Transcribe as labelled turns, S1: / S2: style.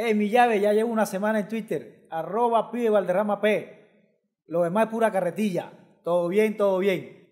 S1: Hey, mi llave, ya llevo una semana en Twitter. Arroba pibe Valderrama P. Lo demás es pura carretilla. Todo bien, todo bien.